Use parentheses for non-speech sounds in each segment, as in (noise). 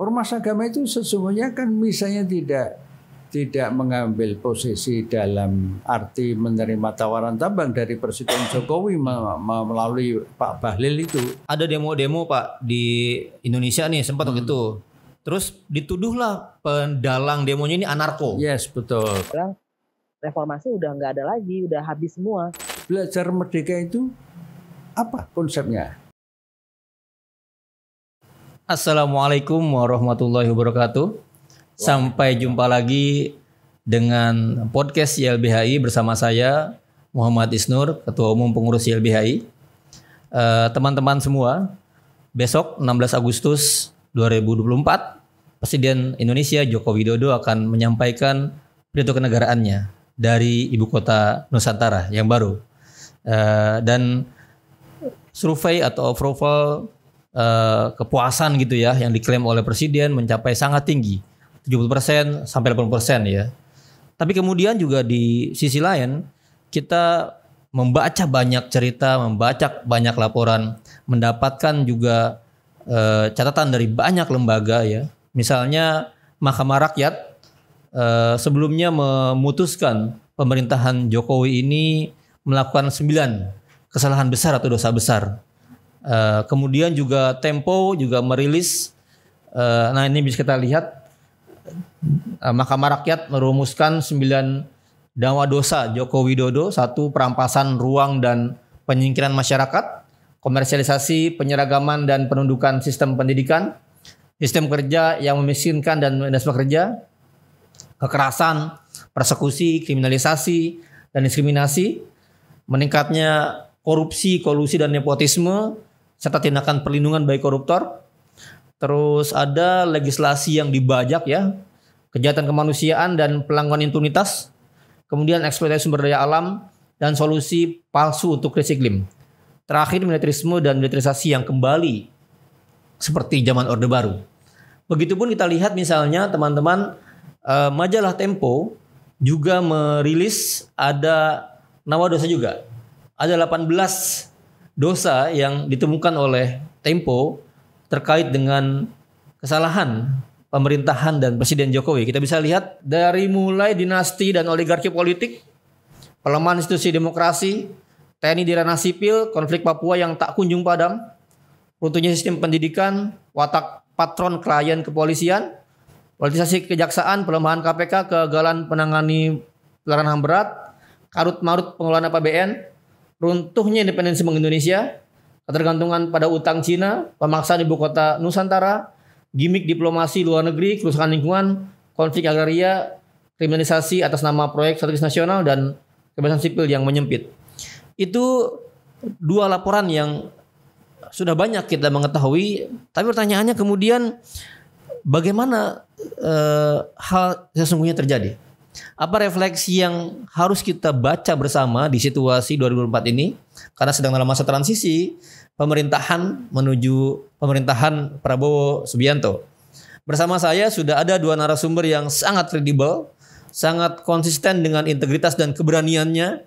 Ormas agama itu sesungguhnya kan misalnya tidak tidak mengambil posisi dalam arti menerima tawaran tambang dari Presiden Jokowi melalui Pak Bahlil itu. Ada demo-demo Pak di Indonesia nih sempat hmm. waktu itu. Terus dituduhlah pendalang demonya ini anarko. Yes, betul. Sekarang reformasi udah nggak ada lagi, udah habis semua. Belajar merdeka itu apa konsepnya? Assalamualaikum warahmatullahi wabarakatuh. Sampai jumpa lagi dengan podcast YLBHI bersama saya Muhammad Isnur, Ketua Umum Pengurus YLBHI. Eh, teman-teman uh, semua, besok 16 Agustus 2024 Presiden Indonesia Joko Widodo akan menyampaikan pidato kenegaraannya dari ibu kota Nusantara yang baru. Uh, dan survei atau approval Eh, kepuasan gitu ya yang diklaim oleh presiden mencapai sangat tinggi 70% sampai 80% ya. Tapi kemudian juga di sisi lain kita membaca banyak cerita, membaca banyak laporan, mendapatkan juga e, catatan dari banyak lembaga ya. Misalnya Mahkamah Rakyat e, sebelumnya memutuskan pemerintahan Jokowi ini melakukan 9 kesalahan besar atau dosa besar. Eh, kemudian juga Tempo juga merilis, uh, nah ini bisa kita lihat, uh, Mahkamah Rakyat merumuskan 9 dawa dosa Joko Widodo, satu perampasan ruang dan penyingkiran masyarakat, komersialisasi penyeragaman dan penundukan sistem pendidikan, sistem kerja yang memiskinkan dan mendesak pekerja, kekerasan, persekusi, kriminalisasi, dan diskriminasi, meningkatnya korupsi, kolusi, dan nepotisme, serta tindakan perlindungan bagi koruptor. Terus ada legislasi yang dibajak ya, kejahatan kemanusiaan dan pelanggaran impunitas. kemudian eksploitasi sumber daya alam dan solusi palsu untuk krisis iklim. Terakhir militerisme dan militerisasi yang kembali seperti zaman Orde Baru. Begitupun kita lihat misalnya teman-teman eh, majalah Tempo juga merilis ada dosa juga. Ada 18 dosa yang ditemukan oleh Tempo terkait dengan kesalahan pemerintahan dan Presiden Jokowi. Kita bisa lihat dari mulai dinasti dan oligarki politik, pelemahan institusi demokrasi, TNI di ranah sipil, konflik Papua yang tak kunjung padam, runtuhnya sistem pendidikan, watak patron klien kepolisian, politisasi kejaksaan, pelemahan KPK, kegagalan penangani pelanggaran HAM berat, karut marut pengelolaan APBN, runtuhnya independensi bank Indonesia, ketergantungan pada utang Cina, pemaksaan ibu kota Nusantara, gimmick diplomasi luar negeri, kerusakan lingkungan, konflik agraria, kriminalisasi atas nama proyek strategis nasional dan kebebasan sipil yang menyempit. Itu dua laporan yang sudah banyak kita mengetahui, tapi pertanyaannya kemudian bagaimana e, hal sesungguhnya terjadi? Apa refleksi yang harus kita baca bersama di situasi 2024 ini? Karena sedang dalam masa transisi pemerintahan menuju pemerintahan Prabowo Subianto. Bersama saya sudah ada dua narasumber yang sangat kredibel, sangat konsisten dengan integritas dan keberaniannya.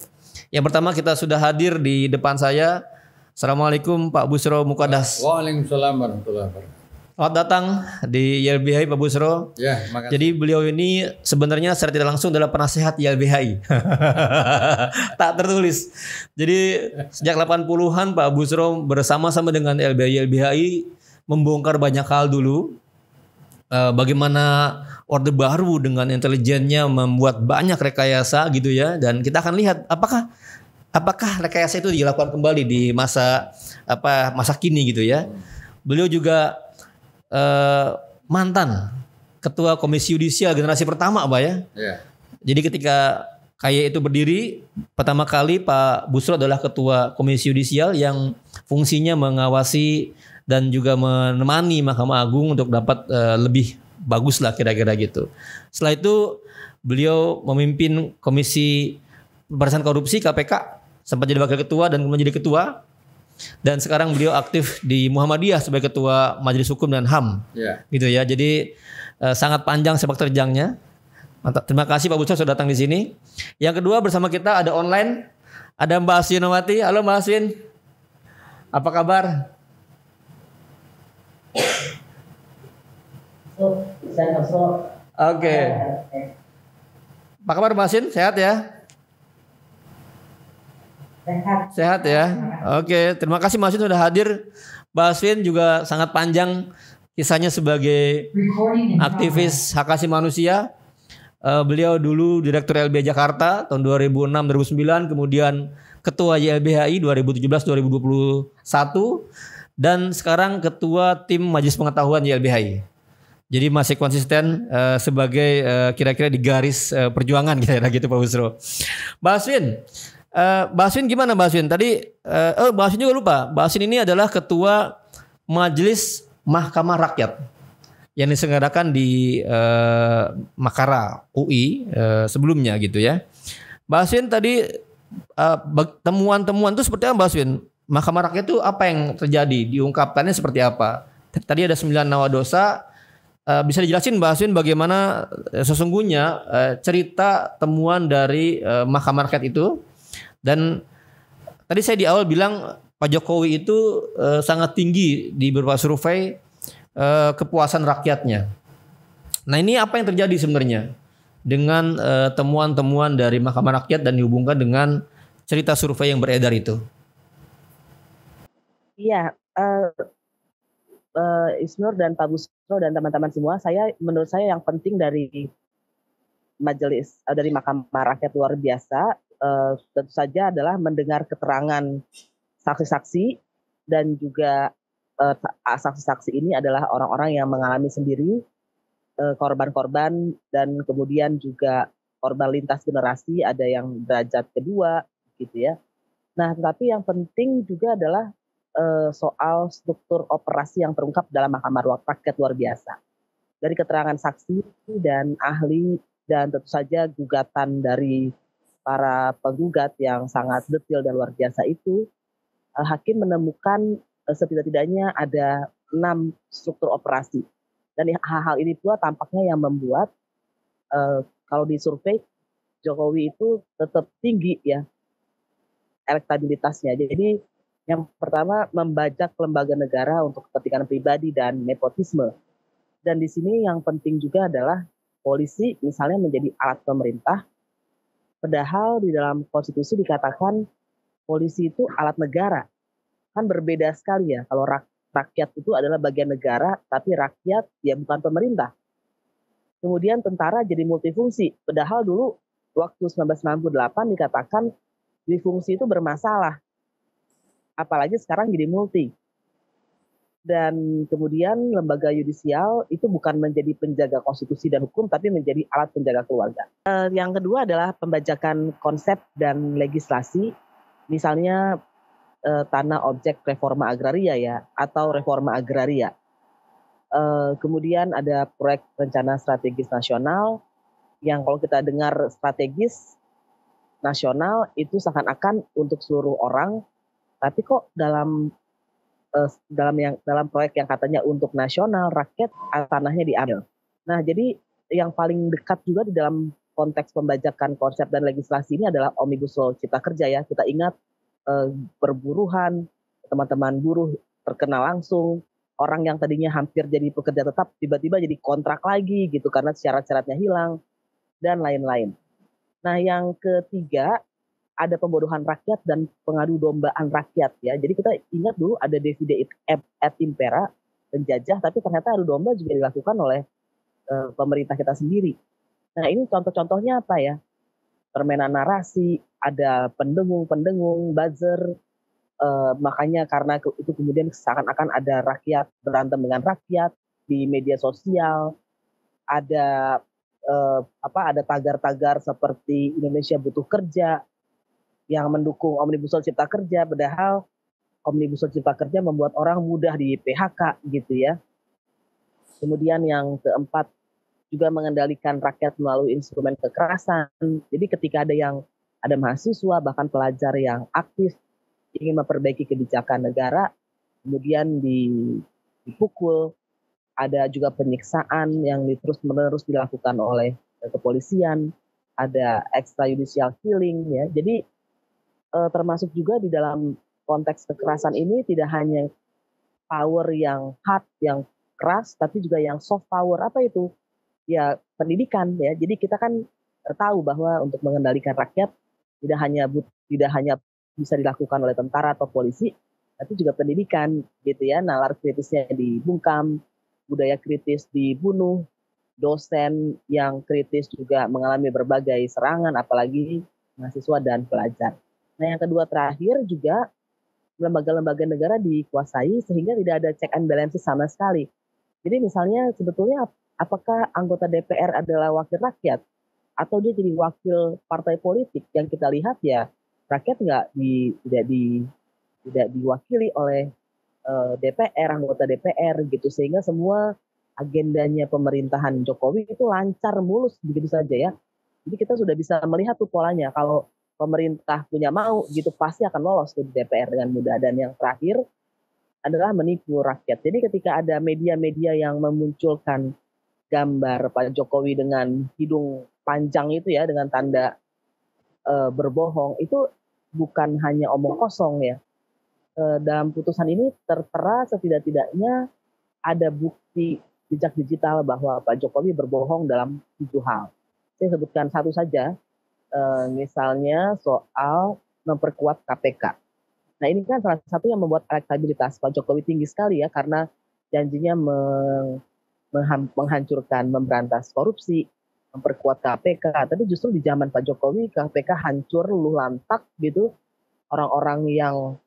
Yang pertama kita sudah hadir di depan saya. Assalamualaikum Pak Busro Mukadas. Waalaikumsalam warahmatullahi wabarakatuh. Selamat datang di YLBHI Pak Busro. Ya, makasih. Jadi beliau ini sebenarnya secara tidak langsung adalah penasehat YLBHI. (laughs) tak tertulis. Jadi sejak 80-an Pak Busro bersama-sama dengan LBHI YLBHI membongkar banyak hal dulu. Eh, bagaimana Orde Baru dengan intelijennya membuat banyak rekayasa gitu ya dan kita akan lihat apakah apakah rekayasa itu dilakukan kembali di masa apa masa kini gitu ya. Beliau juga Eh, mantan ketua komisi yudisial generasi pertama, Pak ya. Yeah. Jadi ketika KY itu berdiri pertama kali Pak Busro adalah ketua komisi yudisial yang fungsinya mengawasi dan juga menemani Mahkamah Agung untuk dapat uh, lebih bagus lah kira-kira gitu. Setelah itu beliau memimpin komisi pemberantasan korupsi KPK sempat jadi wakil ketua dan kemudian jadi ketua dan sekarang beliau aktif di Muhammadiyah sebagai ketua Majelis Hukum dan HAM. Yeah. Gitu ya. Jadi uh, sangat panjang sepak terjangnya. Mantap. Terima kasih Pak Busta sudah datang di sini. Yang kedua bersama kita ada online ada Mbak Aswinowati. Halo Mbak Aswin. Apa kabar? Oke. Okay. Apa kabar Mbak Aswin? Sehat ya? Sehat. Sehat ya. Oke, terima kasih Mas sudah hadir. baswin juga sangat panjang kisahnya sebagai ya. aktivis hak asasi manusia. Eh, beliau dulu Direktur LBH Jakarta tahun 2006-2009, kemudian Ketua YLBHI 2017-2021, dan sekarang Ketua Tim Majelis Pengetahuan YLBHI. Jadi masih konsisten uh, sebagai kira eh, kira-kira di garis uh, perjuangan (laughs) kira-kira gitu Pak Husro. baswin Uh, eh, Basin gimana Basin? Tadi uh, oh Basin juga lupa. Basin ini adalah ketua Majelis Mahkamah Rakyat yang diselenggarakan di uh, Makara UI uh, sebelumnya gitu ya. Basin tadi temuan-temuan uh, temuan itu seperti apa Basin? Mahkamah Rakyat itu apa yang terjadi? Diungkapkannya seperti apa? Tadi ada sembilan nawadosa. Uh, bisa dijelasin Basin bagaimana sesungguhnya uh, cerita temuan dari uh, Mahkamah Rakyat itu? Dan tadi saya di awal bilang Pak Jokowi itu uh, sangat tinggi di beberapa survei uh, kepuasan rakyatnya. Nah ini apa yang terjadi sebenarnya dengan eh, temuan-temuan uh, dari Mahkamah Rakyat dan dihubungkan dengan cerita survei yang beredar itu? Iya, uh, uh, Isnur dan Pak Busro dan teman-teman semua, saya menurut saya yang penting dari majelis uh, dari Mahkamah Rakyat luar biasa uh, tentu saja adalah mendengar keterangan saksi-saksi dan juga eh, ah, saksi-saksi uh, ini adalah orang-orang yang mengalami sendiri eh, korban-korban dan kemudian juga korban lintas generasi ada yang derajat kedua gitu ya. Nah, tetapi yang penting juga adalah soal struktur operasi yang terungkap dalam Mahkamah Rakyat luar biasa. Dari keterangan saksi dan ahli dan tentu saja gugatan dari para penggugat yang sangat detil dan luar biasa itu, eh, hakim menemukan eh, setidak-tidaknya ada enam struktur operasi. Dan hal-hal ini pula tampaknya yang membuat uh, kalau survei Jokowi itu tetap tinggi ya elektabilitasnya. Jadi yang pertama membajak lembaga negara untuk kepentingan pribadi dan nepotisme. Dan di sini yang penting juga adalah polisi misalnya menjadi alat pemerintah Padahal di dalam konstitusi dikatakan polisi itu alat negara. Kan berbeda sekali ya kalau rakyat itu adalah bagian negara tapi rakyat ya bukan pemerintah. Kemudian tentara jadi multifungsi. Padahal dulu waktu 1998 dikatakan difungsi itu bermasalah. Apalagi sekarang jadi multi dan kemudian lembaga yudisial itu bukan menjadi penjaga konstitusi dan hukum tapi menjadi alat penjaga keluarga. Eh, yang kedua adalah pembajakan konsep dan legislasi misalnya eh, tanah objek reforma agraria ya atau reforma agraria. Eh, kemudian ada proyek rencana strategis nasional yang kalau kita dengar strategis nasional itu seakan-akan untuk seluruh orang tapi kok dalam uh, dalam yang dalam proyek yang katanya untuk nasional rakyat tanahnya diambil. Nah, jadi yang paling dekat juga di dalam konteks pembajakan konsep dan legislasi ini adalah Omnibus Law Cipta Kerja ya. Kita ingat uh, perburuhan, teman-teman buruh terkena langsung, orang yang tadinya hampir jadi pekerja tetap tiba-tiba jadi kontrak lagi gitu karena syarat-syaratnya hilang dan lain-lain. Nah, yang ketiga ada pembodohan rakyat dan pengadu dombaan rakyat ya. Jadi kita ingat dulu ada Davide et Impera penjajah, tapi ternyata adu domba juga dilakukan oleh e, pemerintah kita sendiri. Nah ini contoh-contohnya apa ya? Permainan narasi, ada pendengung-pendengung, buzzer, e, makanya karena itu kemudian seakan-akan ada rakyat berantem dengan rakyat di media sosial, ada e, apa ada tagar-tagar seperti Indonesia butuh kerja yang mendukung Omnibus Law Cipta Kerja, padahal Omnibus Law Cipta Kerja membuat orang mudah di PHK gitu ya. Kemudian yang keempat juga mengendalikan rakyat melalui instrumen kekerasan. Jadi ketika ada yang ada mahasiswa bahkan pelajar yang aktif ingin memperbaiki kebijakan negara, kemudian dipukul, ada juga penyiksaan yang terus menerus dilakukan oleh kepolisian, ada extrajudicial killing ya. Jadi uh, termasuk juga di dalam konteks kekerasan ini tidak hanya power yang hard, yang keras, tapi juga yang soft power. Apa itu? Ya pendidikan ya. Jadi kita kan tahu bahwa untuk mengendalikan rakyat tidak hanya but, tidak hanya bisa dilakukan oleh tentara atau polisi, tapi juga pendidikan gitu ya. Nalar kritisnya dibungkam, budaya kritis dibunuh, dosen yang kritis juga mengalami berbagai serangan, apalagi mahasiswa dan pelajar. Nah yang kedua terakhir juga lembaga-lembaga negara dikuasai sehingga tidak ada check and balance sama sekali. Jadi misalnya sebetulnya apakah anggota DPR adalah wakil rakyat atau dia jadi wakil partai politik yang kita lihat ya rakyat nggak di tidak di tidak diwakili oleh eh, DPR anggota DPR gitu sehingga semua agendanya pemerintahan Jokowi itu lancar mulus begitu saja ya. Jadi kita sudah bisa melihat tuh polanya kalau pemerintah punya mau gitu pasti akan lolos ke DPR dengan mudah dan yang terakhir adalah menipu rakyat. Jadi ketika ada media-media yang memunculkan gambar Pak Jokowi dengan hidung panjang itu ya dengan tanda e, berbohong itu bukan hanya omong kosong ya. E, dalam putusan ini tertera setidak-tidaknya ada bukti jejak digital bahwa Pak Jokowi berbohong dalam tujuh hal. Saya sebutkan satu saja Eh, misalnya soal memperkuat KPK. Nah ini kan salah satu yang membuat elektabilitas Pak Jokowi tinggi sekali ya karena janjinya menghancurkan, memberantas korupsi, memperkuat KPK. Tapi justru di zaman Pak Jokowi KPK hancur, luluh lantak gitu. Orang-orang yang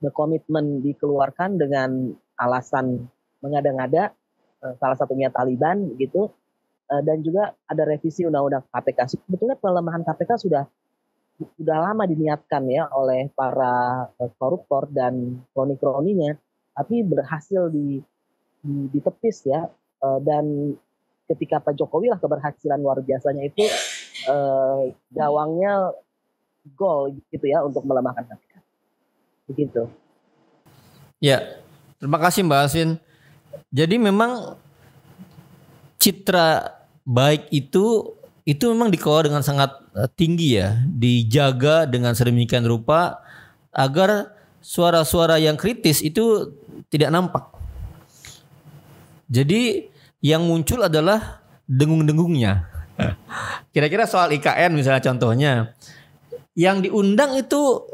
berkomitmen dikeluarkan dengan alasan mengada-ngada, eh, salah satunya Taliban gitu. Eh, dan juga ada revisi undang-undang KPK. Sebetulnya pelemahan KPK sudah sudah lama diniatkan ya oleh para eh, koruptor dan kroni-kroninya, tapi berhasil di, ditepis ya. Eh, dan ketika Pak Jokowi lah keberhasilan luar biasanya itu gawangnya gol gitu ya untuk melemahkan KPK. Begitu. Ya, terima kasih Mbak Asin. Jadi memang citra baik itu itu memang dikelola dengan sangat eh, tinggi ya, dijaga dengan sedemikian rupa agar suara-suara yang kritis itu tidak nampak. Jadi yang muncul adalah dengung-dengungnya. (laughs) Kira-kira soal IKN misalnya contohnya, yang diundang itu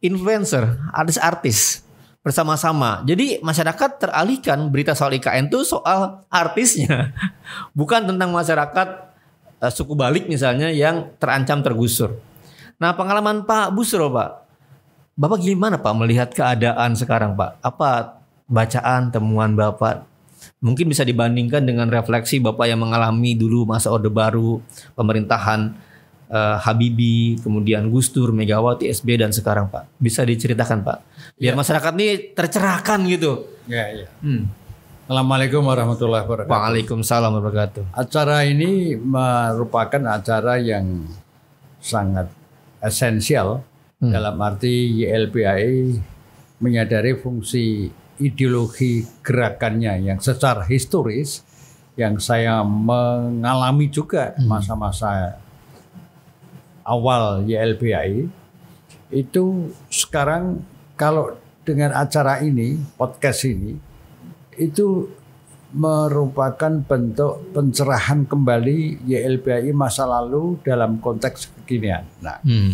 influencer, artis-artis bersama-sama. Jadi masyarakat teralihkan berita soal IKN itu soal artisnya, (laughs) bukan tentang masyarakat uh, suku balik misalnya yang terancam tergusur. Nah pengalaman Pak Busro Pak, Bapak gimana Pak melihat keadaan sekarang Pak? Apa bacaan temuan Bapak? Mungkin bisa dibandingkan dengan refleksi Bapak yang mengalami dulu masa Orde Baru, pemerintahan uh, Habibi, kemudian Gustur, Megawati, SBY dan sekarang Pak. Bisa diceritakan Pak. Biar ya. masyarakat ini tercerahkan gitu. Ya, ya. Hmm. Assalamualaikum warahmatullahi wabarakatuh. Waalaikumsalam warahmatullahi wabarakatuh. Acara ini merupakan acara yang sangat esensial hmm. dalam arti YLPI menyadari fungsi ideologi gerakannya yang secara historis yang saya mengalami juga hmm. masa-masa awal YLBI itu sekarang kalau dengan acara ini podcast ini itu merupakan bentuk pencerahan kembali YLBI masa lalu dalam konteks kekinian. Nah, hmm.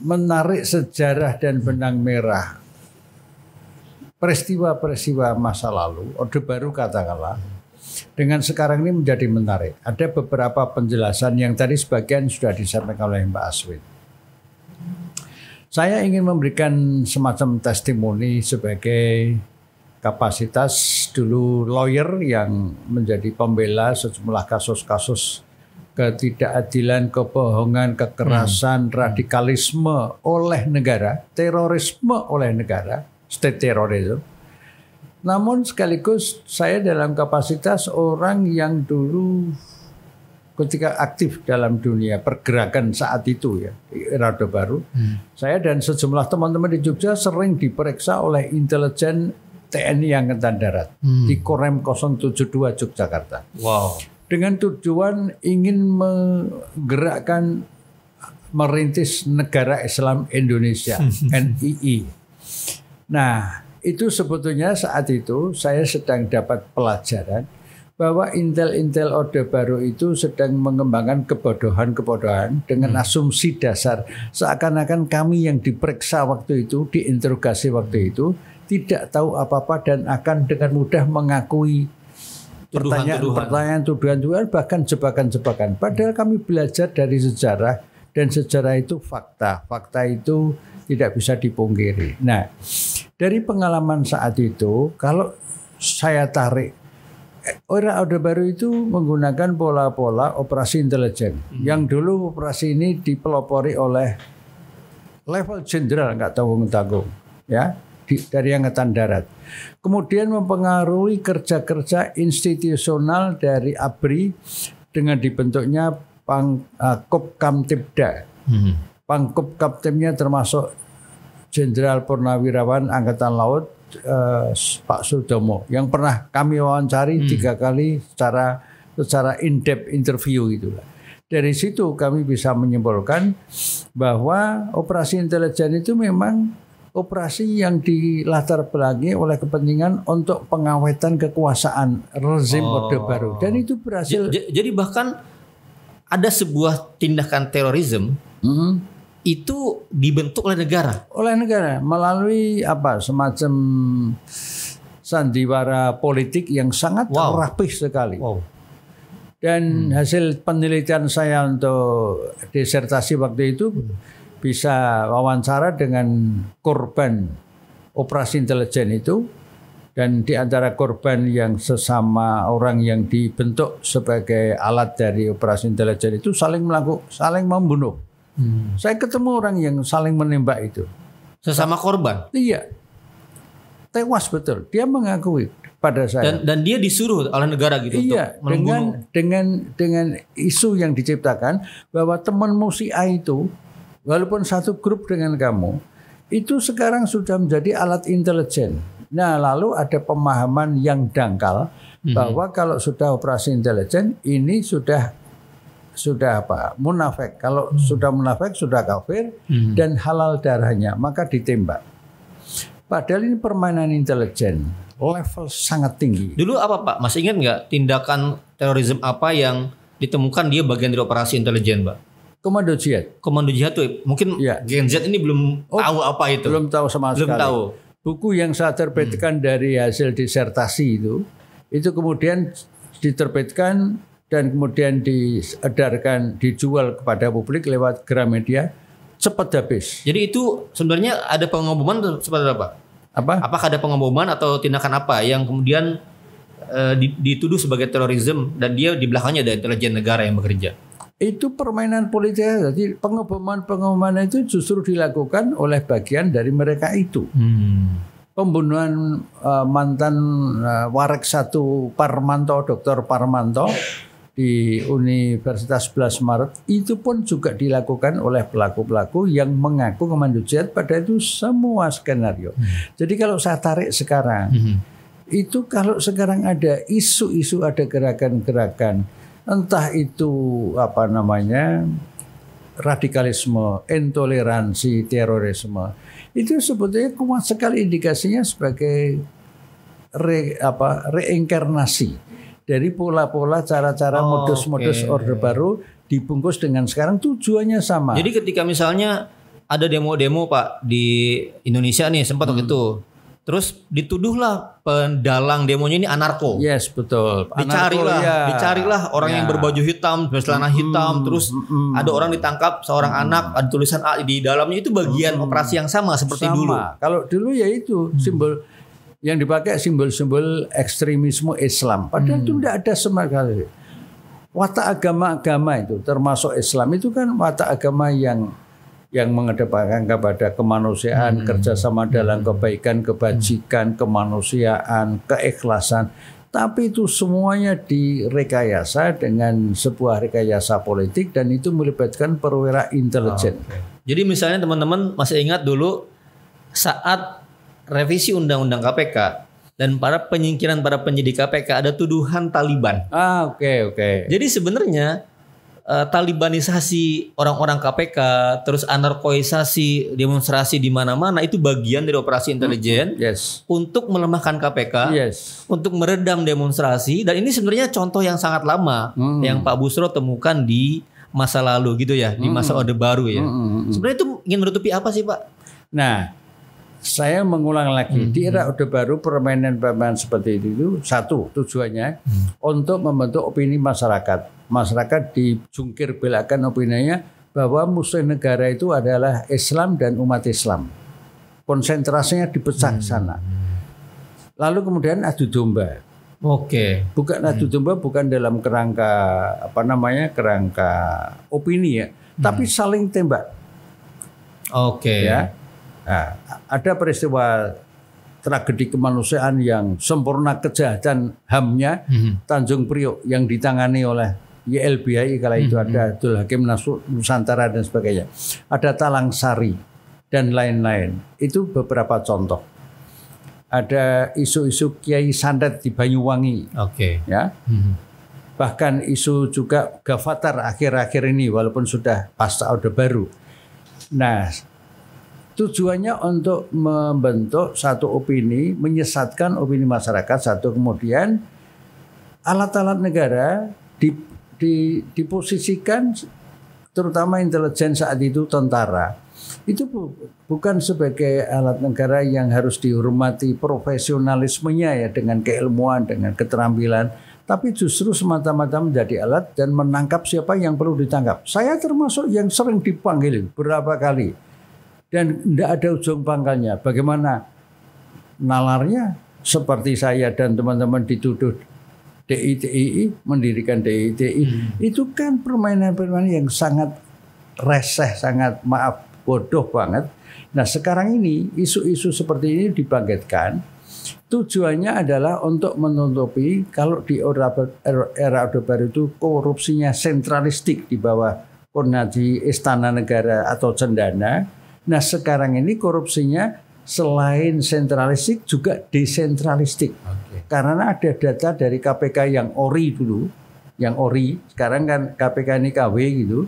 menarik sejarah dan benang merah peristiwa-peristiwa masa lalu Orde Baru katakanlah dengan sekarang ini menjadi menarik. Ada beberapa penjelasan yang tadi sebagian sudah disampaikan oleh Mbak Aswin. Saya ingin memberikan semacam testimoni sebagai kapasitas dulu lawyer yang menjadi pembela sejumlah kasus-kasus ketidakadilan, kebohongan, kekerasan, hmm. radikalisme oleh negara, terorisme oleh negara, state terrorism namun sekaligus saya dalam kapasitas orang yang dulu ketika aktif dalam dunia pergerakan saat itu ya era Baru, hmm. saya dan sejumlah teman-teman di Jogja sering diperiksa oleh intelijen TNI Angkatan Darat hmm. di Korem 072 Yogyakarta. Wow. Dengan tujuan ingin menggerakkan merintis negara Islam Indonesia hmm. NII. Nah, itu sebetulnya saat itu saya sedang dapat pelajaran bahwa intel-intel Orde Baru itu sedang mengembangkan kebodohan-kebodohan dengan hmm. asumsi dasar seakan-akan kami yang diperiksa waktu itu, diinterogasi waktu hmm. itu tidak tahu apa-apa dan akan dengan mudah mengakui pertanyaan-pertanyaan tuduhan-tuduhan bahkan jebakan-jebakan. Padahal kami belajar dari sejarah dan sejarah itu fakta. Fakta itu tidak bisa dipungkiri. Nah, dari pengalaman saat itu, kalau saya tarik Era eh, Orde Baru itu menggunakan pola-pola operasi intelijen hmm. yang dulu operasi ini dipelopori oleh level jenderal nggak tanggung-tanggung ya di, dari angkatan darat. Kemudian mempengaruhi kerja-kerja institusional dari ABRI dengan dibentuknya Pang, uh, eh, Kopkamtibda. Hmm pangkup kaptennya termasuk Jenderal Purnawirawan Angkatan Laut eh, Pak Sudomo yang pernah kami wawancari hmm. tiga kali secara secara in depth interview itulah. Dari situ kami bisa menyimpulkan bahwa operasi intelijen itu memang operasi yang dilatar belakangi oleh kepentingan untuk pengawetan kekuasaan rezim oh. Orde Baru dan itu berhasil. jadi bahkan ada sebuah tindakan terorisme mm -hmm itu dibentuk oleh negara. Oleh negara melalui apa semacam sandiwara politik yang sangat wow. rapih sekali. Wow. Dan hmm. hasil penelitian saya untuk disertasi waktu itu hmm. bisa wawancara dengan korban operasi intelijen itu dan di antara korban yang sesama orang yang dibentuk sebagai alat dari operasi intelijen itu saling melakukan saling membunuh. Hmm. Saya ketemu orang yang saling menembak itu. Sesama nah, korban? Iya. Tewas betul. Dia mengakui pada saya. Dan, dan dia disuruh oleh negara gitu iya, untuk dengan dengan dengan isu yang diciptakan bahwa teman si A itu walaupun satu grup dengan kamu itu sekarang sudah menjadi alat intelijen. Nah, lalu ada pemahaman yang dangkal hmm. bahwa kalau sudah operasi intelijen ini sudah sudah apa munafik kalau hmm. sudah munafik sudah kafir hmm. dan halal darahnya maka ditembak padahal ini permainan intelijen level sangat tinggi dulu apa pak masih ingat nggak tindakan terorisme apa yang ditemukan dia bagian dari operasi intelijen pak Komando Jihad. Komando Jihad tuh mungkin ya. Gen Z ini belum oh, tahu apa itu. Belum tahu sama belum sekali. tahu. Buku yang saya terbitkan hmm. dari hasil disertasi itu, itu kemudian diterbitkan dan kemudian diedarkan dijual kepada publik lewat Gramedia cepat habis. Jadi itu sebenarnya ada pengumuman seperti apa? Apa? Apakah ada pengumuman atau tindakan apa yang kemudian e, dituduh sebagai terorisme dan dia di belakangnya ada intelijen negara yang bekerja? Itu permainan politik. Jadi pengumuman-pengumuman itu justru dilakukan oleh bagian dari mereka itu. Hmm. Pembunuhan uh, mantan uh, warek satu Parmanto, Dr. Parmanto di Universitas 11 Maret itu pun juga dilakukan oleh pelaku-pelaku yang mengaku komando jihad pada itu semua skenario. Hmm. Jadi kalau saya tarik sekarang hmm. itu kalau sekarang ada isu-isu ada gerakan-gerakan entah itu apa namanya radikalisme, intoleransi, terorisme itu sebetulnya kuat sekali indikasinya sebagai re, apa reinkarnasi dari pola-pola cara-cara oh, modus-modus okay, order baru dibungkus dengan sekarang tujuannya sama. Jadi ketika misalnya ada demo-demo Pak di Indonesia nih sempat hmm. waktu itu. Terus dituduhlah pendalang demonya ini anarko. Yes, betul. Dicarilah, ya. dicarilah orang ya. yang berbaju hitam, bercelana hmm, hitam, hmm, terus hmm, hmm, ada orang ditangkap seorang hmm. anak, ada tulisan A di dalamnya itu bagian hmm. operasi yang sama seperti sama. dulu. Kalau dulu ya itu hmm. simbol hmm yang dipakai simbol-simbol ekstremisme Islam. Padahal hmm. itu tidak ada sama sekali. Watak agama-agama itu termasuk Islam itu kan watak agama yang yang mengedepankan kepada kemanusiaan, hmm. kerjasama hmm. dalam kebaikan, kebajikan, hmm. kemanusiaan, keikhlasan. Tapi itu semuanya direkayasa dengan sebuah rekayasa politik dan itu melibatkan perwira intelijen. Oh, ah, okay. Jadi misalnya teman-teman masih ingat dulu saat revisi undang-undang KPK dan para penyingkiran para penyidik KPK ada tuduhan Taliban. Ah, oke okay, oke. Okay. Jadi sebenarnya uh, Talibanisasi orang-orang KPK, terus anarkoisasi demonstrasi di mana-mana itu bagian dari operasi hmm, intelijen hmm, yes. untuk melemahkan KPK, yes. untuk meredam demonstrasi dan ini sebenarnya contoh yang sangat lama hmm. yang Pak Busro temukan di masa lalu gitu ya, hmm. di masa Orde Baru ya. Hmm, hmm, hmm Sebenarnya itu ingin menutupi apa sih, Pak? Nah, saya mengulang lagi hmm. di era Orde Baru permainan-permainan seperti itu, itu satu tujuannya hmm. untuk membentuk opini masyarakat. Masyarakat dijungkir belakan opininya bahwa musuh negara itu adalah Islam dan umat Islam. Konsentrasinya dipecah hmm. sana. Lalu kemudian adu domba. Oke. Okay. Bukan adu hmm. domba bukan dalam kerangka apa namanya kerangka opini ya, hmm. tapi saling tembak. Oke. Okay. Ya Nah, ada peristiwa tragedi kemanusiaan yang sempurna kejahatan hamnya mm-hmm. Tanjung Priok yang ditangani oleh YLBHI kala itu mm-hmm. ada Abdul Hakim Nusantara dan sebagainya. Ada Talang Sari dan lain-lain. Itu beberapa contoh. Ada isu-isu Kiai Sandat di Banyuwangi. Oke. Okay. Ya. Mm-hmm. Bahkan isu juga Gavatar akhir-akhir ini walaupun sudah pasca Orde Baru. Nah, tujuannya untuk membentuk satu opini, menyesatkan opini masyarakat. Satu kemudian alat-alat negara di, di, diposisikan terutama intelijen saat itu tentara. Itu bu, bukan sebagai alat negara yang harus dihormati profesionalismenya ya dengan keilmuan, dengan keterampilan, tapi justru semata-mata menjadi alat dan menangkap siapa yang perlu ditangkap. Saya termasuk yang sering dipanggil berapa kali dan tidak ada ujung pangkalnya. Bagaimana nalarnya seperti saya dan teman-teman dituduh DITII mendirikan DITI hmm. itu kan permainan-permainan yang sangat reseh, sangat maaf bodoh banget. Nah sekarang ini isu-isu seperti ini dibangkitkan tujuannya adalah untuk menutupi kalau di era Orde Baru itu korupsinya sentralistik di bawah koordinasi istana negara atau cendana Nah sekarang ini korupsinya selain sentralistik juga desentralistik. Okay. Karena ada data dari KPK yang ori dulu, yang ori, sekarang kan KPK ini KW gitu.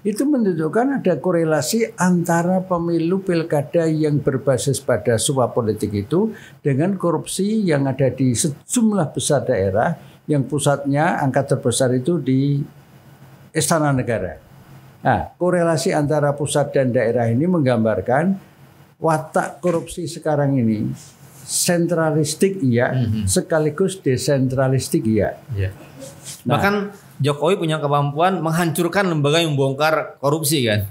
Itu menunjukkan ada korelasi antara pemilu pilkada yang berbasis pada suap politik itu dengan korupsi yang ada di sejumlah besar daerah yang pusatnya angka terbesar itu di istana negara. Nah, korelasi antara pusat dan daerah ini menggambarkan watak korupsi sekarang ini sentralistik iya, mm -hmm. sekaligus desentralistik iya. Yeah. Nah, Bahkan Jokowi punya kemampuan menghancurkan lembaga yang membongkar korupsi kan.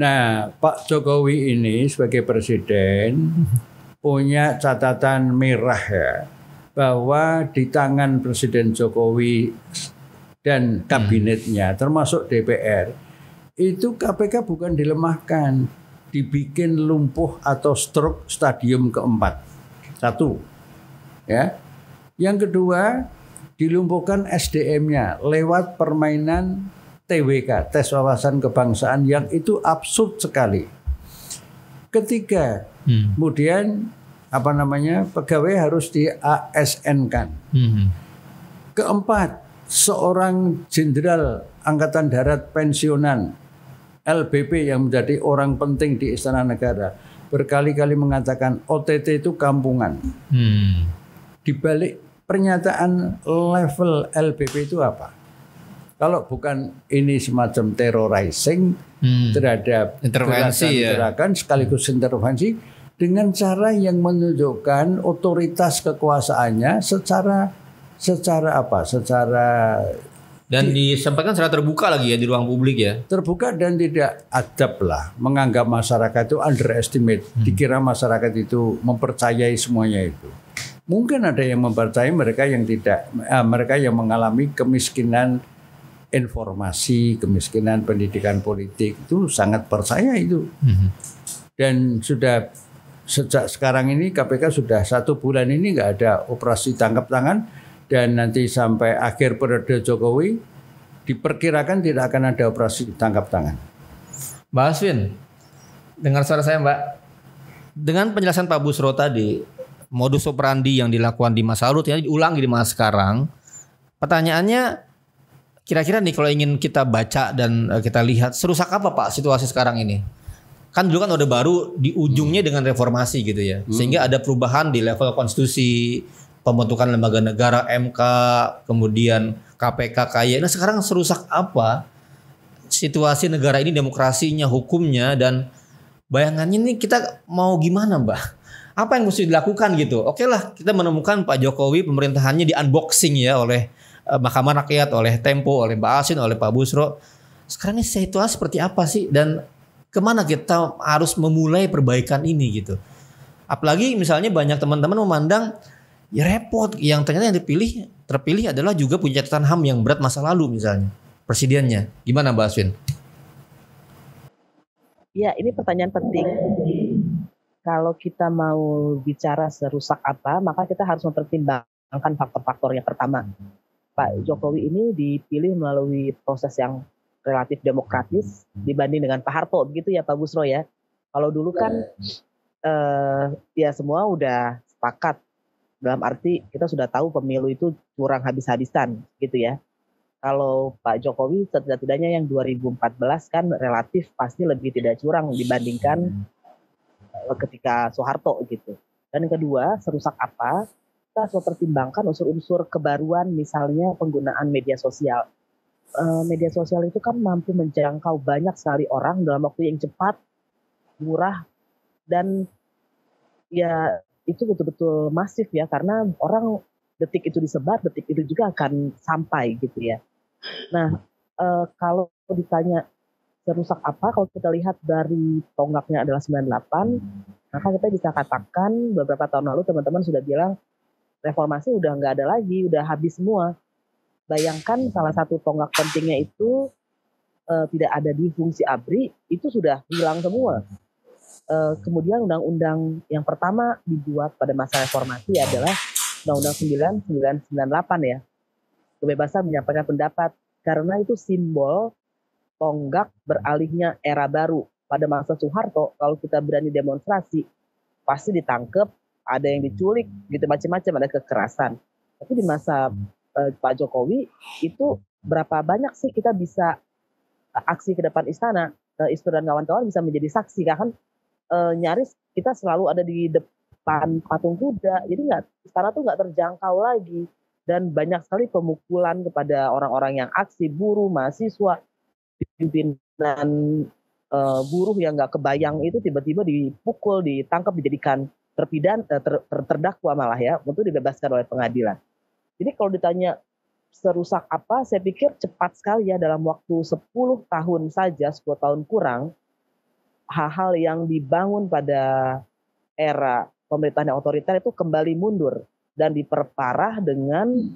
Nah, Pak Jokowi ini sebagai presiden mhm. punya catatan merah ya bahwa di tangan Presiden Jokowi dan mhm. kabinetnya hmm. termasuk DPR itu KPK bukan dilemahkan, dibikin lumpuh atau stroke stadium keempat. Satu. Ya. Yang kedua, dilumpuhkan SDM-nya lewat permainan TWK, tes wawasan kebangsaan yang itu absurd sekali. Ketiga, hmm. kemudian apa namanya? pegawai harus di ASN-kan. Hmm. Keempat, seorang jenderal angkatan darat pensiunan LBP yang menjadi orang penting di Istana Negara berkali-kali mengatakan OTT itu kampungan. Hmm. Di balik pernyataan level LBP itu apa? Kalau bukan ini semacam terrorizing hmm. terhadap intervensi ya. gerakan sekaligus hmm. intervensi dengan cara yang menunjukkan otoritas kekuasaannya secara secara apa? Secara dan di, disampaikan secara terbuka lagi ya di ruang publik ya. Terbuka dan tidak adab lah menganggap masyarakat itu underestimate, hmm. dikira masyarakat itu mempercayai semuanya itu. Mungkin ada yang mempercayai mereka yang tidak eh, mereka yang mengalami kemiskinan informasi, kemiskinan pendidikan politik itu sangat percaya itu. Hmm. Dan sudah sejak sekarang ini KPK sudah satu bulan ini nggak ada operasi tangkap tangan dan nanti sampai akhir periode Jokowi diperkirakan tidak akan ada operasi tangkap tangan. Mbak Aswin, dengar suara saya Mbak. Dengan penjelasan Pak Busro tadi, modus operandi yang dilakukan di masa lalu ternyata diulangi di masa sekarang. Pertanyaannya kira-kira nih kalau ingin kita baca dan eh, kita lihat serusak apa Pak situasi sekarang ini? kan dulu kan udah Baru di ujungnya hmm. dengan reformasi gitu ya. Hmm. Sehingga ada perubahan di level konstitusi, pembentukan lembaga negara MK, kemudian KPK kaya. Nah sekarang serusak apa situasi negara ini demokrasinya, hukumnya dan bayangannya ini kita mau gimana mbak? Apa yang mesti dilakukan gitu? Oke okay lah kita menemukan Pak Jokowi pemerintahannya di unboxing ya oleh eh, Mahkamah Rakyat, oleh Tempo, oleh Mbak Asin, oleh Pak Busro. Sekarang ini situasi seperti apa sih dan kemana kita harus memulai perbaikan ini gitu? Apalagi misalnya banyak teman-teman memandang ya repot. Yang ternyata yang dipilih terpilih adalah juga punya catatan HAM yang berat masa lalu misalnya presidennya. Gimana Mbak Aswin? Ya, ini pertanyaan penting. Kalau kita mau bicara serusak apa, maka kita harus mempertimbangkan faktor-faktor yang pertama. Pak Jokowi ini dipilih melalui proses yang relatif demokratis dibanding dengan Pak Harto, begitu ya Pak Busro ya. Kalau dulu kan eh, ya semua udah sepakat dalam arti kita sudah tahu pemilu itu kurang habis-habisan gitu ya. Kalau Pak Jokowi setidak-tidaknya yang 2014 kan relatif pasti lebih tidak curang dibandingkan eh, ketika Soeharto gitu. Dan yang kedua, serusak apa? Kita harus mempertimbangkan unsur-unsur kebaruan misalnya penggunaan media sosial. Eh, media sosial itu kan mampu menjangkau banyak sekali orang dalam waktu yang cepat, murah, dan ya itu betul-betul masif ya karena orang detik itu disebar, detik itu juga akan sampai gitu ya. Nah, eh, kalau ditanya serusak apa, kalau kita lihat dari tonggaknya adalah 98, maka kita bisa katakan beberapa tahun lalu teman-teman sudah bilang reformasi udah nggak ada lagi, udah habis semua. Bayangkan salah satu tonggak pentingnya itu eh, tidak ada di fungsi ABRI, itu sudah hilang semua uh, kemudian undang-undang yang pertama dibuat pada masa reformasi adalah Undang-Undang 9998 ya. Kebebasan menyampaikan pendapat karena itu simbol tonggak beralihnya era baru. Pada masa Soeharto kalau kita berani demonstrasi pasti ditangkep, ada yang diculik, gitu macam-macam ada kekerasan. Tapi di masa eh, Pak Jokowi itu berapa banyak sih kita bisa eh, aksi ke depan istana, eh, istri dan kawan-kawan bisa menjadi saksi kan uh, nyaris kita selalu ada di depan patung kuda jadi nggak istana tuh nggak terjangkau lagi dan banyak sekali pemukulan kepada orang-orang yang aksi buruh mahasiswa pimpinan uh, buruh yang nggak kebayang itu tiba-tiba dipukul ditangkap dijadikan terpidan, eh, ter, ter, terdakwa malah ya untuk dibebaskan oleh pengadilan jadi kalau ditanya serusak apa saya pikir cepat sekali ya dalam waktu 10 tahun saja 10 tahun kurang hal-hal yang dibangun pada era pemerintahan yang otoriter itu kembali mundur dan diperparah dengan hmm.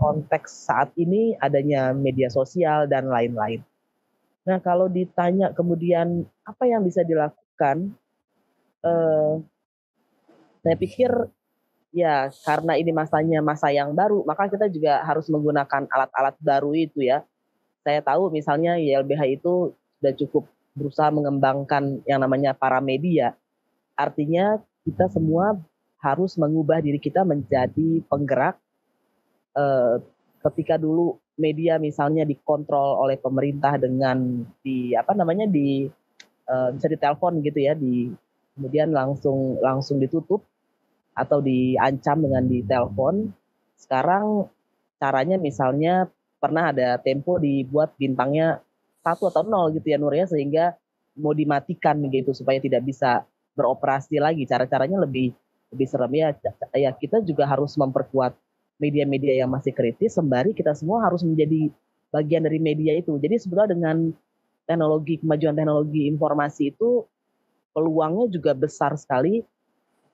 konteks saat ini adanya media sosial dan lain-lain. Nah, kalau ditanya kemudian apa yang bisa dilakukan, eh, saya pikir ya karena ini masanya masa yang baru, maka kita juga harus menggunakan alat-alat baru itu ya. Saya tahu misalnya YLBH itu sudah cukup berusaha mengembangkan yang namanya para media, artinya kita semua harus mengubah diri kita menjadi penggerak. Eh, ketika dulu media misalnya dikontrol oleh pemerintah dengan di apa namanya di eh, bisa ditelepon gitu ya, di kemudian langsung langsung ditutup atau diancam dengan ditelepon. Sekarang caranya misalnya pernah ada Tempo dibuat bintangnya satu atau nol gitu ya Nur ya sehingga mau dimatikan begitu supaya tidak bisa beroperasi lagi cara-caranya lebih lebih serem ya ya kita juga harus memperkuat media-media yang masih kritis sembari kita semua harus menjadi bagian dari media itu jadi sebetulnya dengan teknologi kemajuan teknologi informasi itu peluangnya juga besar sekali